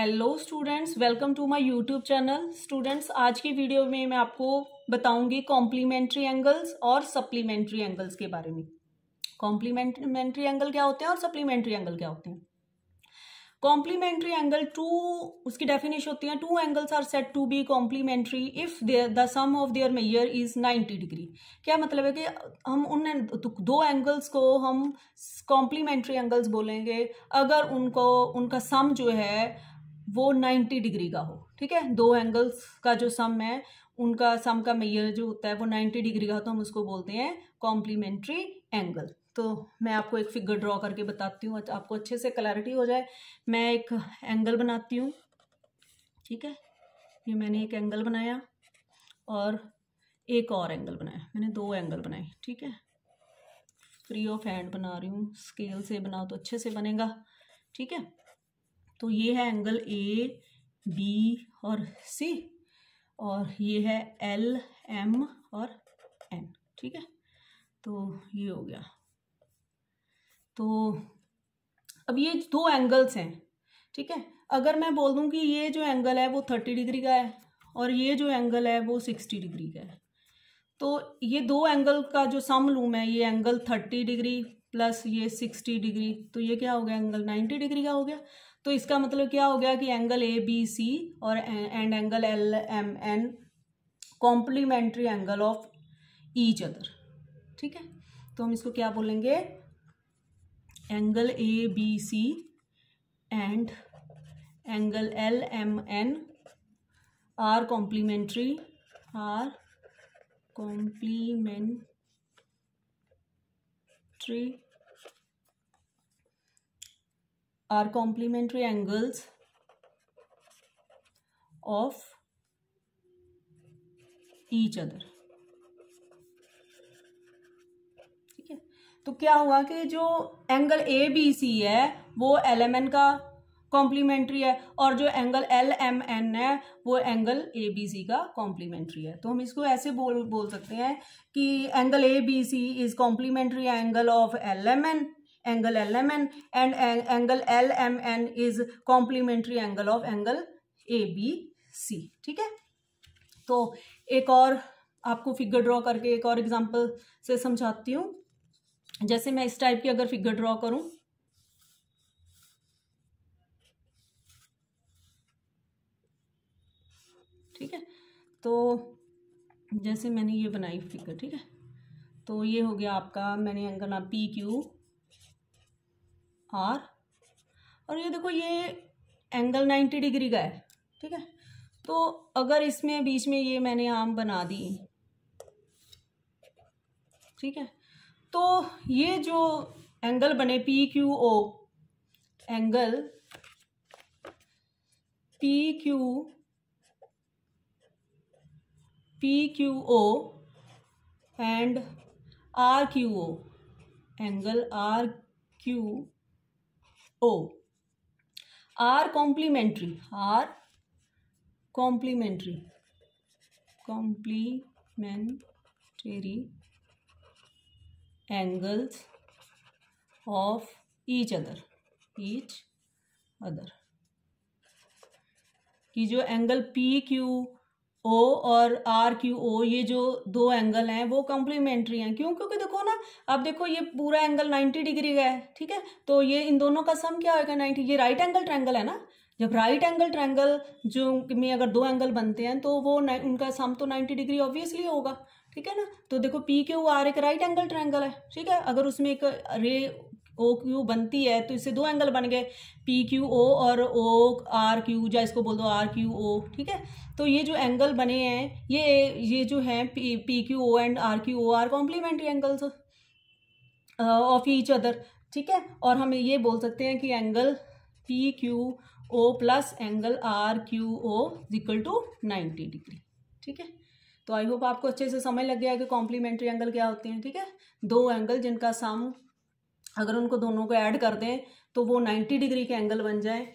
hello students welcome to my YouTube channel students आज की video में मैं आपको बताऊंगी कॉम्प्लीमेंट्री एंगल्स और सप्लीमेंट्री एंगल्स के बारे में कॉम्प्लीमेंट्री एंगल क्या होते हैं और सप्लीमेंट्री एंगल क्या होते हैं कॉम्प्लीमेंट्री एंगल टू उसकी डेफिनेशन होती है two angles are set to be complementary if their the sum of their measure is 90 degree क्या मतलब है कि हम उन दो एंगल्स को हम कॉम्प्लीमेंट्री एंगल्स बोलेंगे अगर उनको उनका सम जो है वो 90 डिग्री का हो ठीक है दो एंगल्स का जो सम है उनका सम का मैयर जो होता है वो 90 डिग्री का तो हम उसको बोलते हैं कॉम्प्लीमेंट्री एंगल तो मैं आपको एक फिगर ड्रॉ करके बताती हूँ आपको अच्छे से क्लैरिटी हो जाए मैं एक एंगल बनाती हूँ ठीक है ये मैंने एक एंगल बनाया और एक और एंगल बनाया मैंने दो एंगल बनाए ठीक है फ्री ऑफ हैंड बना रही हूँ स्केल से बनाओ तो अच्छे से बनेगा ठीक है तो ये है एंगल ए बी और सी और ये है एल एम और एन ठीक है तो ये हो गया तो अब ये दो एंगल्स हैं ठीक है अगर मैं बोल दूं कि ये जो एंगल है वो थर्टी डिग्री का है और ये जो एंगल है वो सिक्सटी डिग्री का है तो ये दो एंगल का जो सम लूँ मैं ये एंगल थर्टी डिग्री प्लस ये सिक्सटी डिग्री तो ये क्या हो गया एंगल नाइन्टी डिग्री का हो गया तो इसका मतलब क्या हो गया कि एंगल ए बी सी और and angle L M N complementary angle of each other ठीक है तो हम इसको क्या बोलेंगे angle A B C and angle L M N are complementary are complementary are complementary angles of each other ठीक है तो क्या हुआ कि जो एंगल ए बी सी है वो एल एम एन का कॉम्प्लीमेंट्री है और जो एंगल एल एम एन है वो एंगल ए बी सी का कॉम्प्लीमेंट्री है तो हम इसको ऐसे बोल बोल सकते हैं कि angle A B C is complementary angle of L M N angle L M N and angle L M N is complementary angle of angle A B C ठीक है तो एक और आपको फिगर ड्रॉ करके एक और एग्जांपल से समझाती हूँ जैसे मैं इस टाइप की अगर फिगर ड्रॉ करूँ ठीक है तो जैसे मैंने ये बनाई फिगर ठीक है तो ये हो गया आपका मैंने अंकल पी क्यू आर और ये देखो ये एंगल नाइन्टी डिग्री का है ठीक है तो अगर इसमें बीच में ये मैंने आम बना दी ठीक है तो ये जो एंगल बने P Q O angle P Q P Q O and R Q O angle R Q O are complementary are complementary complementary angles of each other each other कि जो एंगल पी क्यू ओ और are Q ओ ये जो दो angle हैं वो complementary हैं क्यों क्योंकि देखो ना अब देखो ये पूरा एंगल 90 डिग्री का है ठीक है तो ये इन दोनों का सम क्या होगा 90 ये राइट एंगल ट्रैंगल है ना जब राइट एंगल ट्रैंगल जो में अगर दो एंगल बनते हैं तो वो उनका सम तो 90 डिग्री ऑब्वियसली होगा ठीक है ना तो देखो पी क्यू आर एक राइट एंगल ट्रैंगल है ठीक है अगर उसमें एक रे ओ क्यू बनती है तो इससे दो एंगल बन गए पी क्यू ओ और ओ आर क्यू या इसको बोल दो आर क्यू ओ ठीक है तो ये जो एंगल बने हैं ये ये जो हैं P Q O and R Q O are complementary angles of each other ठीक है और हम ये बोल सकते हैं कि angle P Q O plus angle R Q O equal to ninety degree ठीक है तो आई होप आपको अच्छे से समझ लग गया कि कॉम्प्लीमेंट्री एंगल क्या होते हैं ठीक है दो एंगल जिनका सम अगर उनको दोनों को ऐड कर दें तो वो नाइन्टी डिग्री के एंगल बन जाए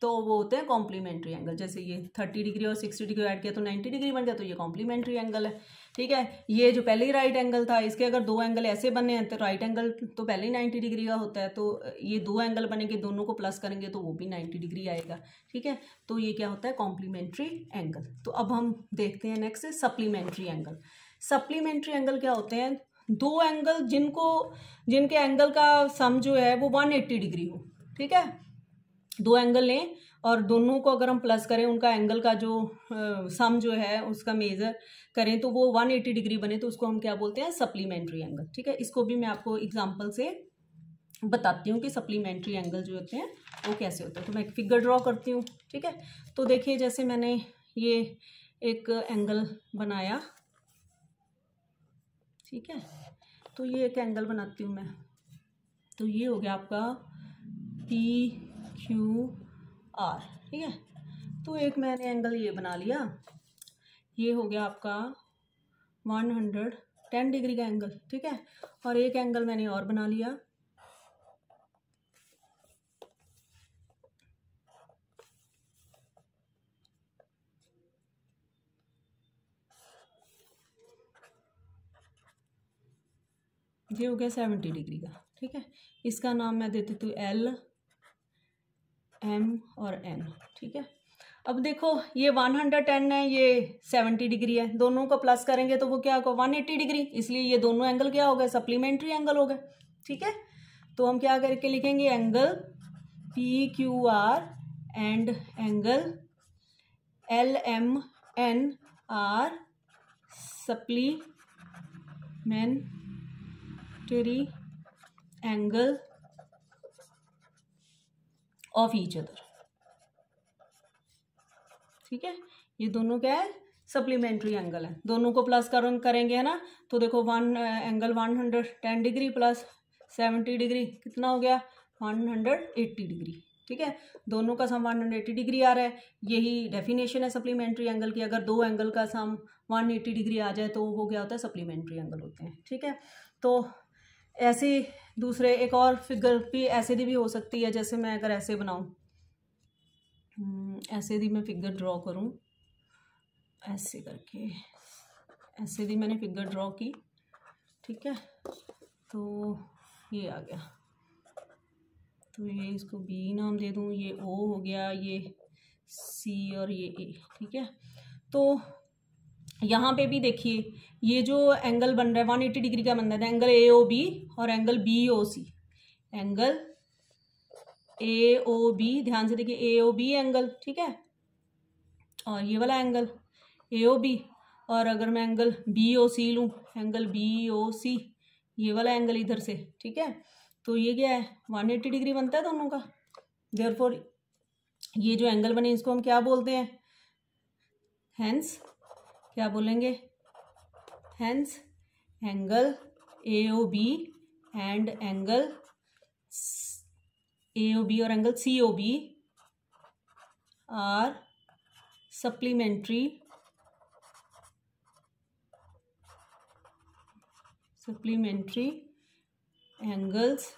तो वो होते हैं कॉम्प्लीमेंट्री एंगल जैसे ये थर्टी डिग्री और सिक्सटी डिग्री ऐड किया तो नाइन्टी डिग्री बन गया तो ये कॉम्प्लीमेंट्री एंगल है ठीक है ये जो पहले ही राइट एंगल था इसके अगर दो एंगल ऐसे बने हैं तो राइट एंगल तो पहले ही नाइन्टी डिग्री का होता है तो ये दो एंगल बनेंगे दोनों को प्लस करेंगे तो वो भी नाइन्टी डिग्री आएगा ठीक है तो ये क्या होता है कॉम्प्लीमेंट्री एंगल तो अब हम देखते हैं next supplementary angle supplementary angle क्या होते हैं दो एंगल जिनको जिनके एंगल का सम जो है वो वन एट्टी डिग्री हो ठीक है दो एंगल लें और दोनों को अगर हम प्लस करें उनका एंगल का जो आ, सम जो है उसका मेज़र करें तो वो वन एट्टी डिग्री बने तो उसको हम क्या बोलते हैं सप्लीमेंट्री एंगल ठीक है इसको भी मैं आपको एग्जाम्पल से बताती हूँ कि सप्लीमेंट्री एंगल जो होते हैं वो कैसे होते हैं तो मैं एक फिगर ड्रॉ करती हूँ ठीक है तो देखिए जैसे मैंने ये एक एंगल बनाया ठीक है तो ये एक एंगल बनाती हूँ मैं तो ये हो गया आपका पी क्यू आर ठीक है तो एक मैंने एंगल ये बना लिया ये हो गया आपका वन हंड्रेड टेन डिग्री का एंगल ठीक है और एक एंगल मैंने और बना लिया ये हो गया सेवेंटी डिग्री का ठीक है इसका नाम मैं देती हूँ एल एम और एन ठीक है अब देखो ये वन हंड्रेड टेन है ये सेवेंटी डिग्री है दोनों को प्लस करेंगे तो वो क्या होगा वन एट्टी डिग्री इसलिए ये दोनों एंगल क्या हो गए सप्लीमेंट्री एंगल हो गए ठीक है तो हम क्या करके लिखेंगे angle P Q R and angle L M N are supplementary angle of each other ठीक है ये दोनों क्या है सप्लीमेंट्री एंगल है दोनों को प्लस कर, करेंगे है ना तो देखो one angle one hundred ten degree plus seventy degree कितना हो गया वन हंड्रेड एट्टी डिग्री ठीक है दोनों का sum one hundred eighty degree आ रहा है यही डेफिनेशन है सप्लीमेंट्री एंगल की अगर दो एंगल का सम वन एट्टी डिग्री आ जाए तो वो क्या होता है सप्लीमेंट्री एंगल होते हैं ठीक है तो ऐसे दूसरे एक और फिगर भी ऐसे दी भी हो सकती है जैसे मैं अगर ऐसे बनाऊँ हम्म, ऐसे दी मैं फिगर ड्रॉ करूँ ऐसे करके ऐसे दी मैंने फिगर ड्रॉ की ठीक है तो ये आ गया तो ये इसको बी नाम दे दूँ ये ओ हो गया ये सी और ये ए ठीक है तो यहाँ पे भी देखिए ये जो एंगल बन रहा है वन एट्टी डिग्री का बन रहा है एंगल ए ओ बी और angle B O C angle A O B ध्यान से देखिए ए ओ बी एंगल ठीक है और ये वाला एंगल ए ओ बी और अगर मैं एंगल बी ओ सी लूँ एंगल बी ओ सी ये वाला एंगल इधर से ठीक है तो ये क्या है वन एट्टी डिग्री बनता है दोनों का देयर ये जो एंगल बने इसको हम क्या बोलते हैं हैंस क्या बोलेंगे hence angle A O B and angle A O B और angle C O B are supplementary supplementary angles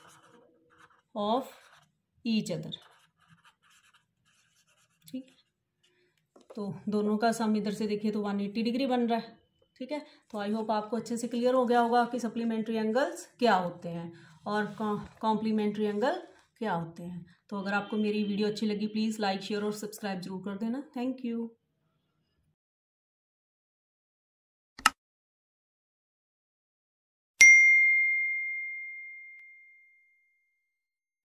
of each other तो दोनों का सम इधर से देखिए तो 180 डिग्री बन रहा है ठीक है तो आई होप आपको अच्छे से क्लियर हो गया होगा कि सप्लीमेंट्री एंगल्स क्या होते हैं और कॉम्प्लीमेंट्री एंगल क्या होते हैं तो अगर आपको मेरी वीडियो अच्छी लगी प्लीज़ लाइक शेयर और सब्सक्राइब जरूर कर देना थैंक यू